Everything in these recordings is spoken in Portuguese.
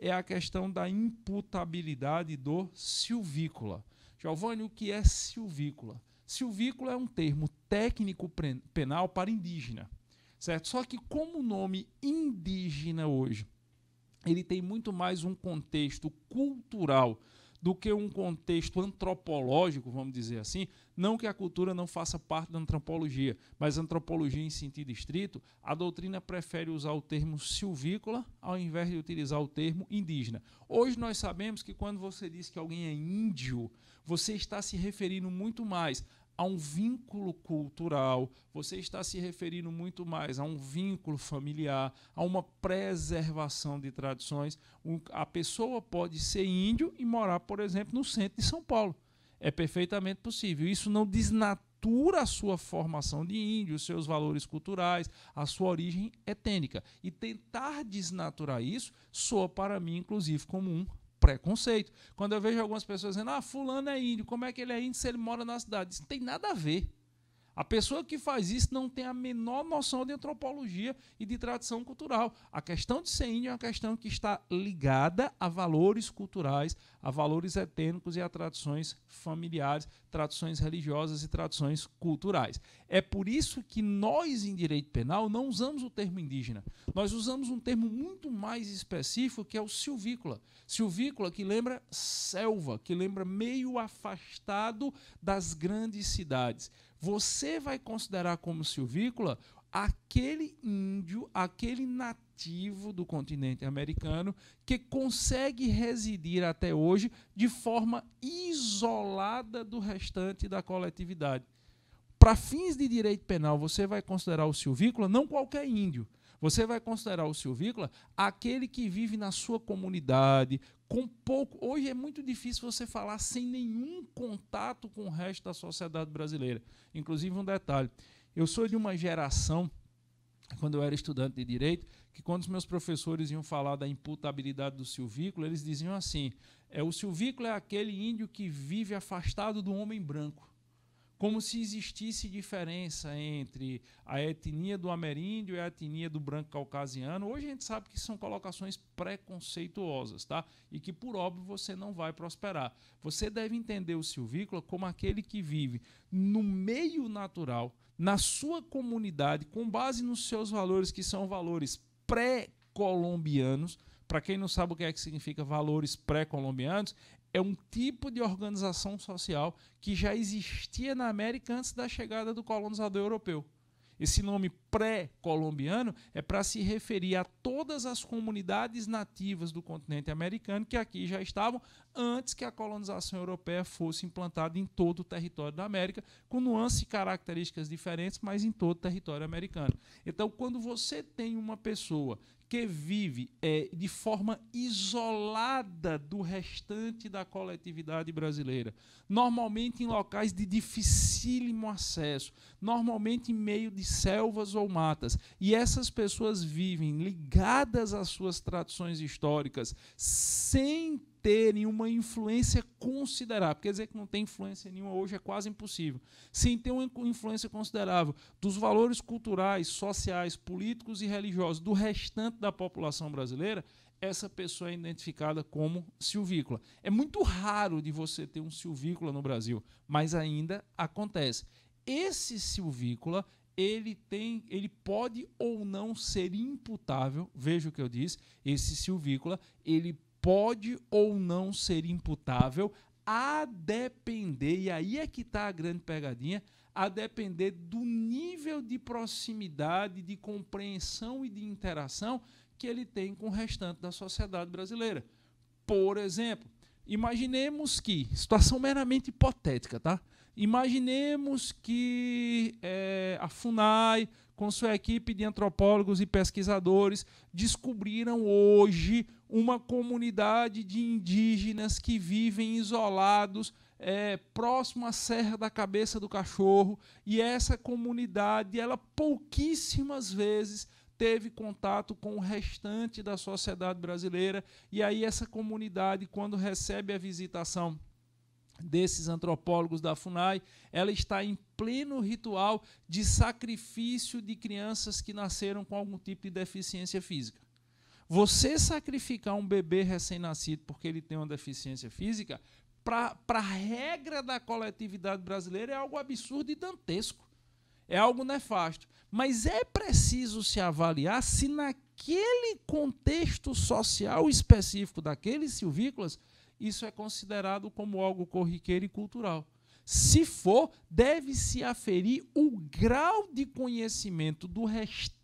é a questão da imputabilidade do silvícola. Giovanni, o que é silvícola? Silvícola é um termo técnico penal para indígena, certo? Só que como o nome indígena hoje, ele tem muito mais um contexto cultural do que um contexto antropológico, vamos dizer assim. Não que a cultura não faça parte da antropologia, mas antropologia em sentido estrito, a doutrina prefere usar o termo silvícola ao invés de utilizar o termo indígena. Hoje nós sabemos que quando você diz que alguém é índio, você está se referindo muito mais a um vínculo cultural, você está se referindo muito mais a um vínculo familiar, a uma preservação de tradições. A pessoa pode ser índio e morar, por exemplo, no centro de São Paulo. É perfeitamente possível. Isso não desnatura a sua formação de índio, os seus valores culturais, a sua origem etênica. E tentar desnaturar isso soa para mim, inclusive, como um preconceito. Quando eu vejo algumas pessoas dizendo, ah, fulano é índio, como é que ele é índio se ele mora na cidade? Isso não tem nada a ver. A pessoa que faz isso não tem a menor noção de antropologia e de tradição cultural. A questão de ser índio é uma questão que está ligada a valores culturais, a valores étnicos e a tradições familiares, tradições religiosas e tradições culturais. É por isso que nós, em direito penal, não usamos o termo indígena. Nós usamos um termo muito mais específico que é o silvícola. Silvícola que lembra selva, que lembra meio afastado das grandes cidades. Você vai considerar como silvícola aquele índio, aquele nativo do continente americano que consegue residir até hoje de forma isolada do restante da coletividade. Para fins de direito penal, você vai considerar o silvícola não qualquer índio. Você vai considerar o silvícola aquele que vive na sua comunidade, com pouco. Hoje é muito difícil você falar sem nenhum contato com o resto da sociedade brasileira. Inclusive, um detalhe: eu sou de uma geração, quando eu era estudante de direito, que quando os meus professores iam falar da imputabilidade do silvícola, eles diziam assim: é, o silvícola é aquele índio que vive afastado do homem branco como se existisse diferença entre a etnia do ameríndio e a etnia do branco caucasiano. Hoje a gente sabe que são colocações preconceituosas, tá? E que por óbvio você não vai prosperar. Você deve entender o silvícola como aquele que vive no meio natural, na sua comunidade, com base nos seus valores que são valores pré-colombianos. Para quem não sabe o que é que significa valores pré-colombianos, é um tipo de organização social que já existia na América antes da chegada do colonizador europeu. Esse nome pré-colombiano é para se referir a todas as comunidades nativas do continente americano que aqui já estavam antes que a colonização europeia fosse implantada em todo o território da América, com nuances e características diferentes, mas em todo o território americano. Então, quando você tem uma pessoa que vive é, de forma isolada do restante da coletividade brasileira, normalmente em locais de dificílimo acesso, normalmente em meio de selvas ou matas. E essas pessoas vivem ligadas às suas tradições históricas, sem terem uma influência considerável, quer dizer que não tem influência nenhuma hoje é quase impossível, sem ter uma influência considerável dos valores culturais, sociais, políticos e religiosos do restante da população brasileira, essa pessoa é identificada como silvícola. É muito raro de você ter um silvícola no Brasil, mas ainda acontece. Esse silvícola ele tem, ele pode ou não ser imputável, veja o que eu disse, esse silvícola, ele pode ou não ser imputável a depender, e aí é que está a grande pegadinha, a depender do nível de proximidade, de compreensão e de interação que ele tem com o restante da sociedade brasileira. Por exemplo, imaginemos que, situação meramente hipotética, tá? Imaginemos que é, a FUNAI com sua equipe de antropólogos e pesquisadores, descobriram hoje uma comunidade de indígenas que vivem isolados é, próximo à Serra da Cabeça do Cachorro e essa comunidade ela pouquíssimas vezes teve contato com o restante da sociedade brasileira e aí essa comunidade quando recebe a visitação desses antropólogos da FUNAI, ela está em pleno ritual de sacrifício de crianças que nasceram com algum tipo de deficiência física. Você sacrificar um bebê recém-nascido porque ele tem uma deficiência física, para a regra da coletividade brasileira, é algo absurdo e dantesco. É algo nefasto. Mas é preciso se avaliar se naquele contexto social específico daqueles silvícolas isso é considerado como algo corriqueiro e cultural. Se for, deve-se aferir o grau de conhecimento do restante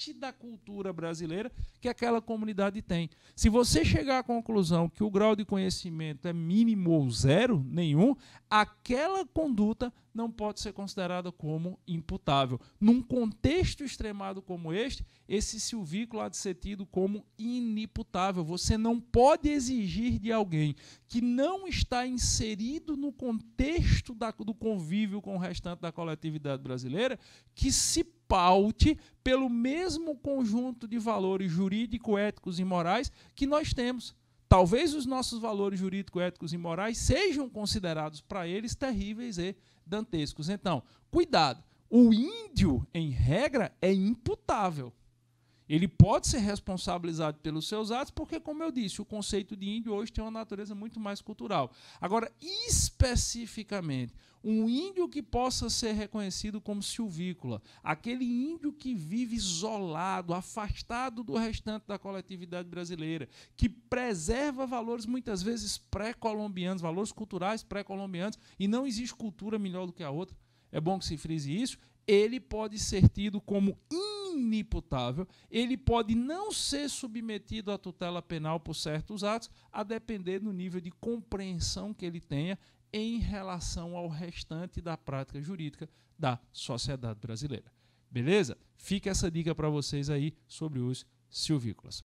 parte da cultura brasileira que aquela comunidade tem. Se você chegar à conclusão que o grau de conhecimento é mínimo ou zero, nenhum, aquela conduta não pode ser considerada como imputável. Num contexto extremado como este, esse silvículo há de ser tido como iniputável. Você não pode exigir de alguém que não está inserido no contexto da, do convívio com o restante da coletividade brasileira que se paute pelo mesmo conjunto de valores jurídico, éticos e morais que nós temos. Talvez os nossos valores jurídico, éticos e morais sejam considerados para eles terríveis e dantescos. Então, cuidado. O índio, em regra, é imputável. Ele pode ser responsabilizado pelos seus atos, porque, como eu disse, o conceito de índio hoje tem uma natureza muito mais cultural. Agora, especificamente, um índio que possa ser reconhecido como silvícola, aquele índio que vive isolado, afastado do restante da coletividade brasileira, que preserva valores muitas vezes pré-colombianos, valores culturais pré-colombianos, e não existe cultura melhor do que a outra. É bom que se frise isso. Ele pode ser tido como índio inimputável, ele pode não ser submetido à tutela penal por certos atos, a depender do nível de compreensão que ele tenha em relação ao restante da prática jurídica da sociedade brasileira. Beleza? Fica essa dica para vocês aí sobre os silvícolas.